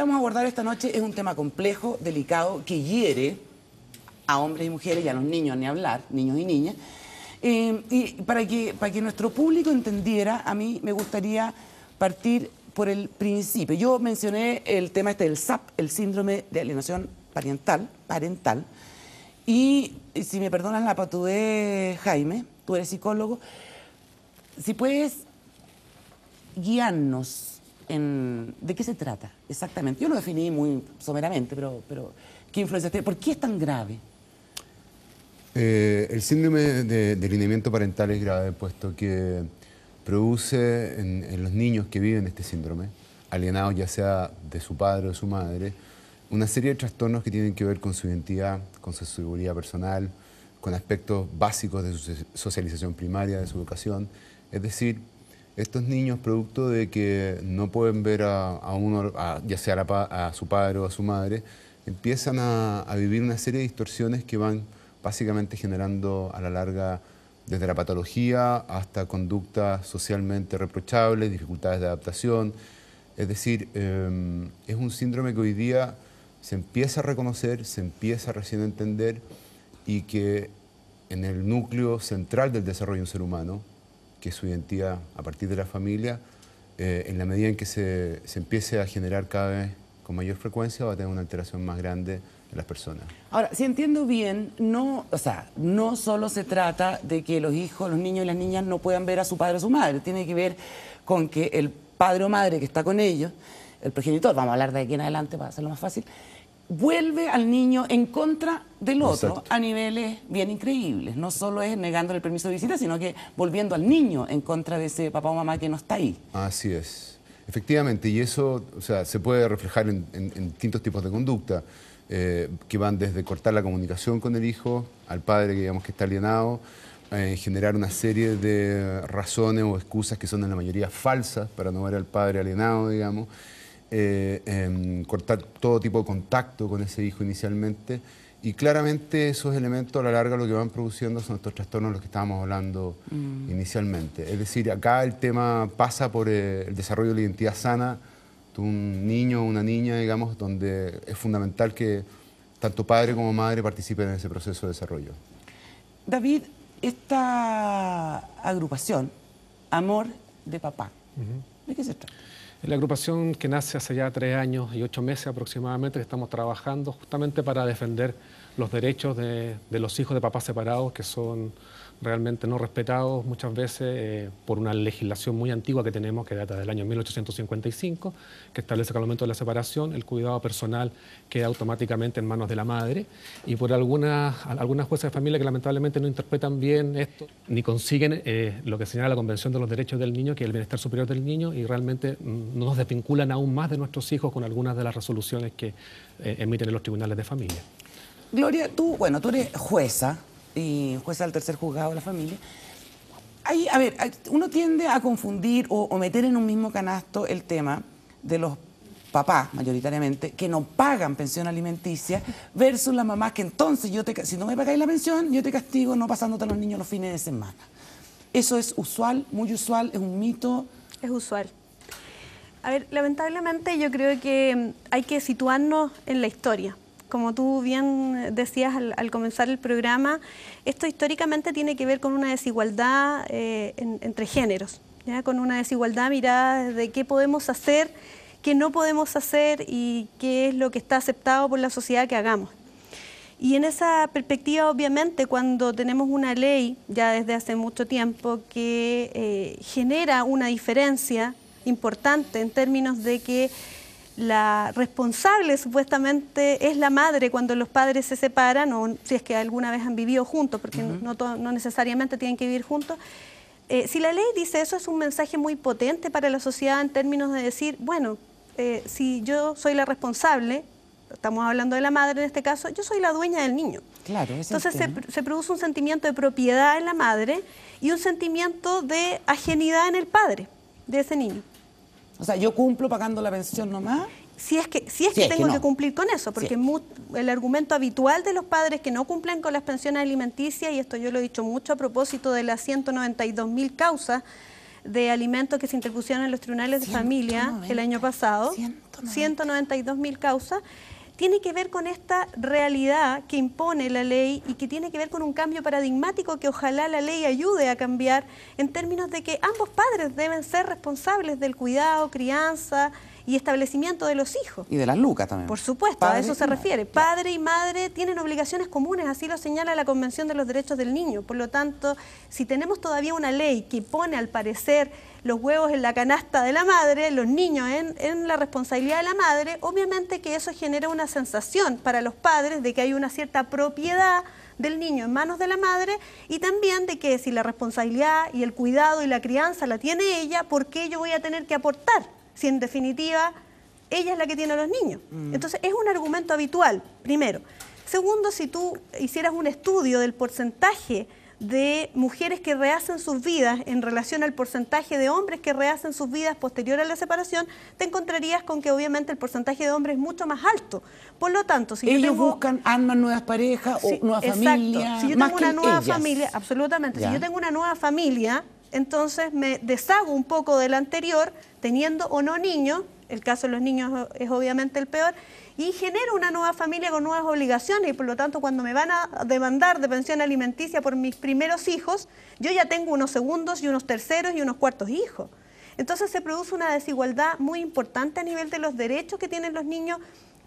vamos a abordar esta noche es un tema complejo, delicado, que hiere a hombres y mujeres y a los niños, ni hablar, niños y niñas. Eh, y para que, para que nuestro público entendiera, a mí me gustaría partir por el principio. Yo mencioné el tema este del SAP, el síndrome de alienación parental, parental. Y si me perdonas la patudez, Jaime, tú eres psicólogo, si puedes guiarnos ¿De qué se trata exactamente? Yo lo definí muy someramente, pero, pero ¿qué influencia tiene? ¿Por qué es tan grave? Eh, el síndrome de delineamiento parental es grave, puesto que produce en, en, los niños que viven este síndrome, alienados ya sea de su padre o de su madre, una serie de trastornos que tienen que ver con su identidad, con su seguridad personal, con aspectos básicos de su socialización primaria, de su educación, es decir, estos niños producto de que no pueden ver a, uno, ya sea a, su padre o a su madre, empiezan a, vivir una serie de distorsiones que van básicamente generando a la larga desde la patología hasta conductas socialmente reprochables, dificultades de adaptación. Es decir, em, es un síndrome que hoy día se empieza a reconocer, se empieza recién a entender y que en el núcleo central del desarrollo de un ser humano, que su identidad a partir de la familia, eh, en la medida en que se, empiece a generar cada vez con mayor frecuencia, va a tener una alteración más grande en las personas. Ahora, si entiendo bien, no, sea, no solo se trata de que los hijos, los niños y las niñas no puedan ver a su padre o su madre, tiene que ver con que el padre o madre que está con ellos, el progenitor, vamos a hablar de aquí en adelante para hacerlo más fácil, vuelve al niño en contra del otro a niveles bien increíbles. No solo es negándole el permiso de visita, sino que volviendo al niño en contra de ese papá o mamá que no está ahí. Así es. Efectivamente, y eso o sea, se puede reflejar en, distintos tipos de conducta, eh, que van desde cortar la comunicación con el hijo, al padre que digamos que está alienado, eh, generar una serie de razones o excusas que son en la mayoría falsas para no ver al padre alienado, digamos. Eh, em, cortar todo tipo de contacto con ese hijo inicialmente. Y claramente esos elementos a la larga lo que van produciendo son estos trastornos de los que estábamos hablando mm. inicialmente. Es decir, acá el tema pasa por eh, el desarrollo de la identidad sana de un niño o una niña, digamos, donde es fundamental que tanto padre como madre participen en ese proceso de desarrollo. David, esta agrupación, Amor de Papá, ¿de qué se trata? La agrupación que nace hace ya tres años y ocho meses aproximadamente, estamos trabajando justamente para defender los derechos de, los hijos de papás separados, que son realmente no respetados muchas veces eh, por una legislación muy antigua que tenemos, que data del año 1855, que establece que al momento de la separación el cuidado personal queda automáticamente en manos de la madre, y por algunas, algunas de familia que lamentablemente no interpretan bien esto, ni consiguen eh, lo que señala la Convención de los Derechos del Niño, que es el bienestar superior del niño, y realmente mm, nos desvinculan aún más de nuestros hijos con algunas de las resoluciones que eh, emiten en los tribunales de familia. Gloria, tú, bueno, tú eres jueza, y jueza del tercer juzgado de la familia. Ahí, a ver, uno tiende a confundir o, meter en un mismo canasto el tema de los papás, mayoritariamente, que no pagan pensión alimenticia, versus las mamás que entonces, yo si no me pagáis la pensión, yo te castigo no pasándote a los niños los fines de semana. ¿Eso es usual, muy usual, es un mito? Es usual. A ver, lamentablemente yo creo que hay que situarnos en la historia como tú bien eh, decías al, comenzar el programa, esto históricamente tiene que ver con una desigualdad eh, entre géneros, con una desigualdad mirada de qué podemos hacer, qué no podemos hacer y qué es lo que está aceptado por la sociedad que hagamos. Y en esa perspectiva, obviamente, cuando tenemos una ley ya desde hace mucho tiempo que eh, genera una diferencia importante en términos de que la responsable supuestamente es la madre cuando los padres se separan o si es que alguna vez han vivido juntos, porque no, necesariamente tienen que vivir juntos. Eh, si la ley dice eso es un mensaje muy potente para la sociedad en términos de decir, bueno, eh, si yo soy la responsable, estamos hablando de la madre en este caso, yo soy la dueña del niño. Claro, Entonces se, se, produce un sentimiento de propiedad en la madre y un sentimiento de ajenidad en el padre de ese niño. O sea, yo cumplo pagando la pensión nomás. Si es que, es que tengo que, cumplir con eso, porque el argumento habitual de los padres que no cumplen con las pensiones alimenticias, y esto yo lo he dicho mucho a propósito de las 192 mil causas de alimentos que se interpusieron en los tribunales de familia el año pasado, 192 mil causas, tiene que ver con esta realidad que impone la ley y que tiene que ver con un cambio paradigmático que ojalá la ley ayude a cambiar en términos de que ambos padres deben ser responsables del cuidado, crianza, y establecimiento de los hijos. Y de las lucas también. Por supuesto, a eso se refiere. Padre y madre tienen obligaciones comunes, así lo señala la Convención de los Derechos del Niño. Por lo tanto, si tenemos todavía una ley que pone al parecer los huevos en la canasta de la madre, los niños en, en la responsabilidad de la madre, obviamente que eso genera una sensación para los padres de que hay una cierta propiedad del niño en manos de la madre y también de que si la responsabilidad y el cuidado y la crianza la tiene ella, ¿por qué yo voy a tener que aportar? si en definitiva ella es la que tiene a los niños? Mm. Entonces, es un argumento habitual, primero. Segundo, si tú hicieras un estudio del porcentaje de mujeres que rehacen sus vidas en relación al porcentaje de hombres que rehacen sus vidas posterior a la separación, te encontrarías con que obviamente el porcentaje de hombres es mucho más alto. Por lo tanto, si ellos yo tengo... buscan arman nuevas parejas o nuevas familias, si yo tengo una nueva familia, absolutamente, si yo tengo una nueva familia, entonces me deshago un poco del anterior, teniendo o no niños, el caso de los niños es obviamente el peor, y genero una nueva familia con nuevas obligaciones y por lo tanto cuando me van a demandar de pensión alimenticia por mis primeros hijos, yo ya tengo unos segundos y unos terceros y unos cuartos hijos. Entonces se produce una desigualdad muy importante a nivel de los derechos que tienen los niños,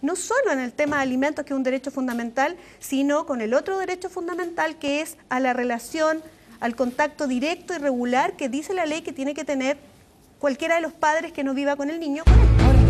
no solo en el tema de alimentos, que es un derecho fundamental, sino con el otro derecho fundamental que es a la relación al contacto directo y regular que dice la ley que tiene que tener cualquiera de los padres que no viva con el niño. Con el...